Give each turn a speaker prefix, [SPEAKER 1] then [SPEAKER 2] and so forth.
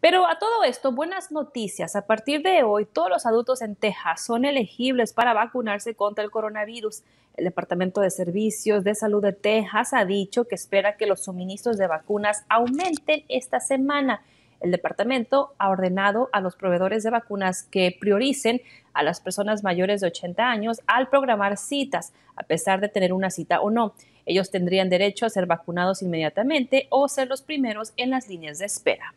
[SPEAKER 1] Pero a todo esto, buenas noticias. A partir de hoy, todos los adultos en Texas son elegibles para vacunarse contra el coronavirus. El Departamento de Servicios de Salud de Texas ha dicho que espera que los suministros de vacunas aumenten esta semana. El departamento ha ordenado a los proveedores de vacunas que prioricen a las personas mayores de 80 años al programar citas, a pesar de tener una cita o no. Ellos tendrían derecho a ser vacunados inmediatamente o ser los primeros en las líneas de espera.